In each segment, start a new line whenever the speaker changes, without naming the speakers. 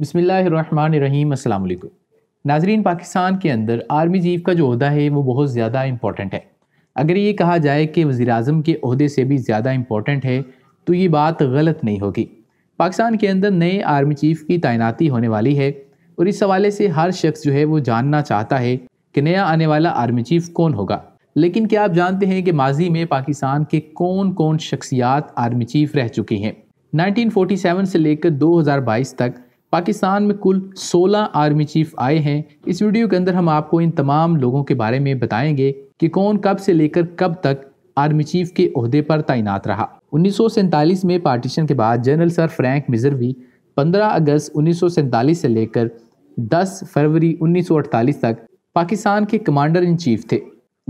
बसमीम अल्लाम नाजरीन पाकिस्तान के अंदर आर्मी चीफ का जो अहदा है वो बहुत ज़्यादा इम्पॉर्टेंट है अगर ये कहा जाए कि वज़ी अजम के अहदे से भी ज़्यादा इम्पोर्टेंट है तो ये बात गलत नहीं होगी पाकिस्तान के अंदर नए आर्मी चीफ की तैनाती होने वाली है और इस हवाले से हर शख्स जो है वो जानना चाहता है कि नया आने वाला आर्मी चीफ कौन होगा लेकिन क्या आप जानते हैं कि माजी में पाकिस्तान के कौन कौन शख्सियात आर्मी चीफ रह चुकी हैं 1947 से लेकर 2022 तक पाकिस्तान में कुल 16 आर्मी चीफ आए हैं इस वीडियो के अंदर हम आपको इन तमाम लोगों के बारे में बताएंगे कि कौन कब से लेकर कब तक आर्मी चीफ के अहदे पर तैनात रहा उन्नीस में पार्टीशन के बाद जनरल सर फ्रैंक मिजरवी 15 अगस्त उन्नीस से लेकर 10 फरवरी 1948 तक पाकिस्तान के कमांडर इन चीफ थे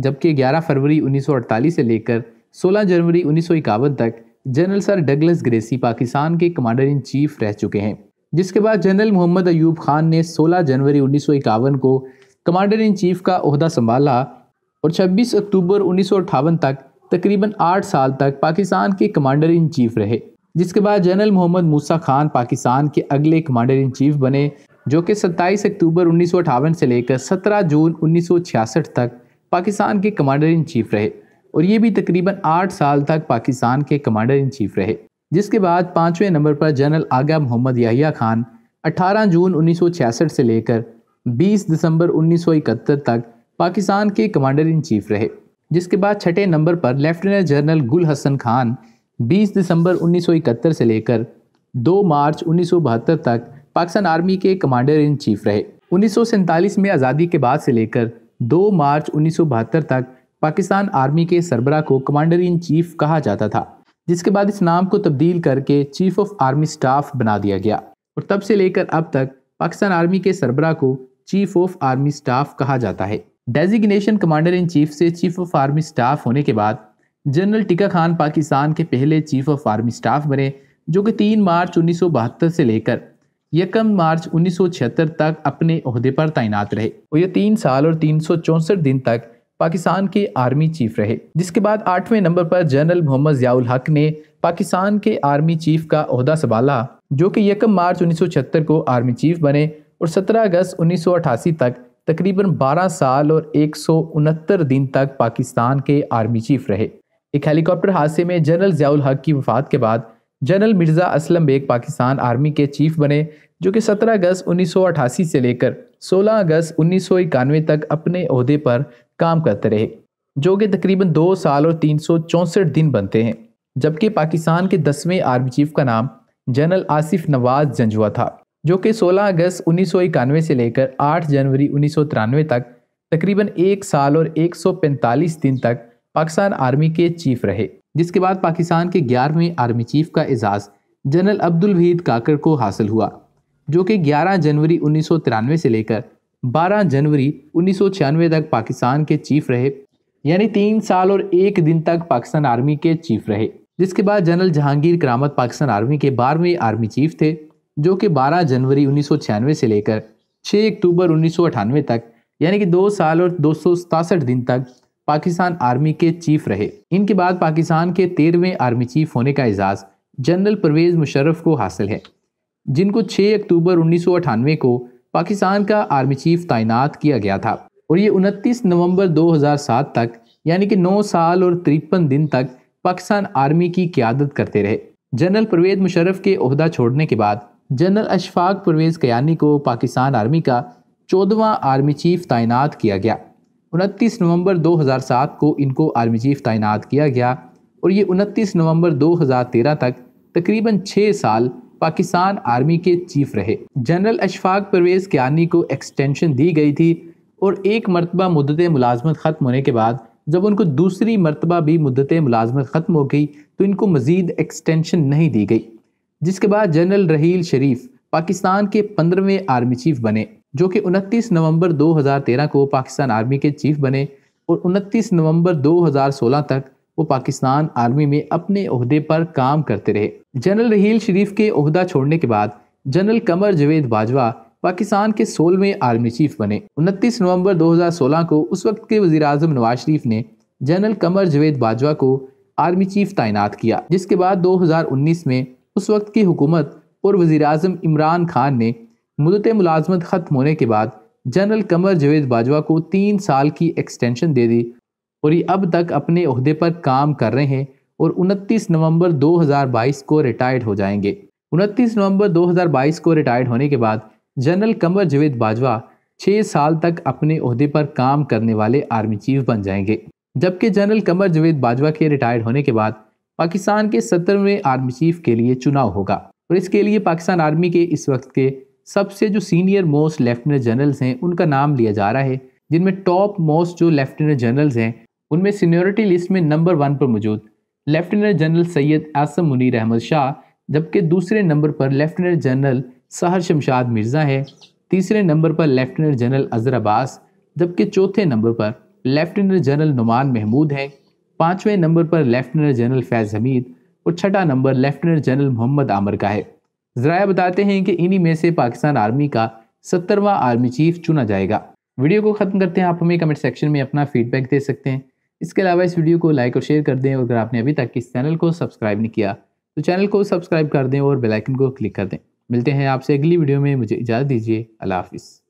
जबकि 11 फरवरी 1948 से लेकर 16 जनवरी उन्नीस तक general sir Douglas Gracey Pakistan के कमांडर इन चीफ रह चुके हैं जिसके बाद जनरल मोहम्मद अयूब खान ने 16 जनवरी उन्नीस को कमांडर इन चीफ का अहदा संभाला और 26 अक्टूबर उन्नीस तक तकरीबन आठ साल तक पाकिस्तान के कमांडर इन चीफ रहे जिसके बाद जनरल मोहम्मद मूसा खान पाकिस्तान के अगले कमांडर इन चीफ बने जो कि 27 अक्टूबर उन्नीस से लेकर 17 जून उन्नीस तक पाकिस्तान के कमांडर इन चीफ रहे और ये भी तकरीबन आठ साल तक पाकिस्तान के कमांडर इन चीफ रहे जिसके बाद पाँचवें नंबर पर जनरल आगा मोहम्मद याहिया खान 18 जून 1966 से लेकर 20 दिसंबर 1971 तक पाकिस्तान के कमांडर इन चीफ रहे जिसके बाद छठे नंबर पर लेफ्टिनेंट जनरल गुल हसन खान 20 दिसंबर 1971 से लेकर 2 मार्च 1972 तक पाकिस्तान आर्मी के कमांडर इन चीफ रहे उन्नीस में आज़ादी के बाद से लेकर 2 मार्च 1972 तक पाकिस्तान आर्मी के सरबरा को कमांडर इन चीफ कहा जाता था जिसके बाद इस नाम को तब्दील करके चीफ ऑफ आर्मी स्टाफ बना दिया गया और तब से लेकर अब तक पाकिस्तान आर्मी के सरबरा को चीफ ऑफ आर्मी स्टाफ कहा जाता है डेजिग्नेशन कमांडर इन चीफ से चीफ ऑफ आर्मी स्टाफ होने के बाद जनरल टिका खान पाकिस्तान के पहले चीफ ऑफ आर्मी स्टाफ बने जो कि 3 मार्च 1972 से लेकर यकम मार्च 1976 तक अपने अहदे पर तैनात रहे और ये तीन साल और तीन दिन तक पाकिस्तान के आर्मी चीफ रहे जिसके बाद आठवें नंबर पर जनरल मोहम्मद जियाउल हक ने पाकिस्तान के आर्मी चीफ का अहदा संभाला जो कि यकम मार्च उन्नीस को आर्मी चीफ बने और 17 अगस्त उन्नीस तक तकरीबन 12 साल और एक दिन तक पाकिस्तान के आर्मी चीफ रहे एक हेलीकॉप्टर हादसे में जनरल जियाउल हक की वफात के बाद जनरल मिर्ज़ा असलम बेग पाकिस्तान आर्मी के चीफ बने जो कि 17 अगस्त 1988 से लेकर 16 अगस्त उन्नीस तक अपने अहदे पर काम करते रहे जो कि तकरीबन दो साल और तीन दिन बनते हैं जबकि पाकिस्तान के दसवें आर्मी चीफ का नाम जनरल आसिफ नवाज जंजुआ था जो कि 16 अगस्त उन्नीस से लेकर 8 जनवरी उन्नीस तक तकरीबन एक साल और 145 दिन तक पाकिस्तान आर्मी के चीफ रहे जिसके बाद पाकिस्तान के ग्यारहवें आर्मी चीफ का एजाज़ जनरल अब्दुल वहीद काकर को हासिल हुआ जो कि 11 जनवरी उन्नीस से लेकर 12 जनवरी उन्नीस तक पाकिस्तान के चीफ रहे यानी तीन साल और एक दिन तक पाकिस्तान आर्मी के चीफ रहे जिसके बाद जनरल जहांगीर करामत पाकिस्तान आर्मी के बारहवें आर्मी चीफ थे जो कि 12 जनवरी उन्नीस से लेकर 6 अक्टूबर उन्नीस तक यानी कि दो साल और दो दिन तक पाकिस्तान आर्मी के चीफ रहे इनके बाद पाकिस्तान के तेरहवें आर्मी चीफ होने का एजाज़ जनरल परवेज़ मुशर्रफ को हासिल है जिनको 6 अक्टूबर उन्नीस को पाकिस्तान का आर्मी चीफ तैनात किया गया था और ये 29 नवंबर 2007 तक यानी कि 9 साल और तिरपन दिन तक पाकिस्तान आर्मी की क्यादत करते रहे जनरल परवेज मुशरफ के अहदा छोड़ने के बाद जनरल अशफाक परवेज़ कयानी को पाकिस्तान आर्मी का चौदवा आर्मी चीफ तैनात किया गया 29 नवंबर 2007 को इनको आर्मी चीफ तैनात किया गया और ये 29 नवंबर 2013 तक तकरीबन छः साल पाकिस्तान आर्मी के चीफ रहे जनरल अशफाक परवेज़ कियानी को एक्सटेंशन दी गई थी और एक मरतबा मुदत मुलाजमत ख़त्म होने के बाद जब उनको दूसरी मरतबा भी मुदत मुलाजमत ख़त्म हो गई तो इनको मज़ीद एक्सटेंशन नहीं दी गई जिसके बाद जनरल रहील शरीफ पाकिस्तान के पंद्रहवें आर्मी चीफ बने जो कि उनतीस नवंबर 2013 को पाकिस्तान आर्मी के चीफ बने और उनतीस नवंबर 2016 तक वो पाकिस्तान आर्मी में अपने अहदे पर काम करते रहे जनरल रहील शरीफ के अहदा छोड़ने के बाद जनरल कमर जवेद बाजवा पाकिस्तान के सोलहवें आर्मी चीफ बने 29 नवंबर 2016 को उस वक्त के वजी अजम नवाज शरीफ ने जनरल कमर जवेद बाजवा को आर्मी चीफ तैनात किया जिसके बाद 2019 में उस वक्त की हुकूमत और वजी अजम इमरान खान ने मुदत मुलाजमत ख़त्म होने के बाद जनरल कमर जवेद बाजवा को तीन साल की एक्सटेंशन दे दी और ये अब तक अपने अहदे पर काम कर रहे हैं और 29 नवंबर 2022 को रिटायर्ड हो जाएंगे 29 नवंबर 2022 को रिटायर्ड होने के बाद जनरल कंवर जवेद बाजवा छः साल तक अपने अहदे पर काम करने वाले आर्मी चीफ बन जाएंगे जबकि जनरल कमर जवेद बाजवा के रिटायर्ड होने के बाद पाकिस्तान के सत्रहवें आर्मी चीफ के लिए चुनाव होगा और इसके लिए पाकिस्तान आर्मी के इस वक्त के सबसे जो सीनियर मोस्ट लेफ्टिनेंट जनरल्स हैं उनका नाम लिया जा रहा है जिनमें टॉप मोस्ट जो लेफ्टिनेंट जनरल्स हैं उनमें सीनियोरिटी लिस्ट में नंबर वन पर मौजूद लेफ्टिनेंट जनरल सैयद आसम मुनीर अहमद शाह जबकि दूसरे नंबर पर लेफ्टिनेंट जनरल सहर शमशाद मिर्ज़ा है तीसरे नंबर पर लेफ्टिनेंट जनरल अजहर अब्बास जबकि चौथे नंबर पर लेफ्टिनेंट जनरल नुमान महमूद हैं पाँचवें नंबर पर लेफ्टिनेंट जनरल फैज़ हमीद और छठा नंबर लेफ्टिनेंट जनरल मोहम्मद आमर का है ज़रा बताते हैं कि इन्हीं में से पाकिस्तान आर्मी का सत्तरवा आर्मी चीफ चुना जाएगा वीडियो को ख़त्म करते हैं आप हमें कमेंट सेक्शन में अपना फीडबैक दे सकते हैं इसके अलावा इस वीडियो को लाइक और शेयर कर दें और अगर आपने अभी तक इस चैनल को सब्सक्राइब नहीं किया तो चैनल को सब्सक्राइब कर दें और बेलाइकन को क्लिक कर दें मिलते हैं आपसे अगली वीडियो में मुझे इजाज़त दीजिए अल्लाह हाफिज़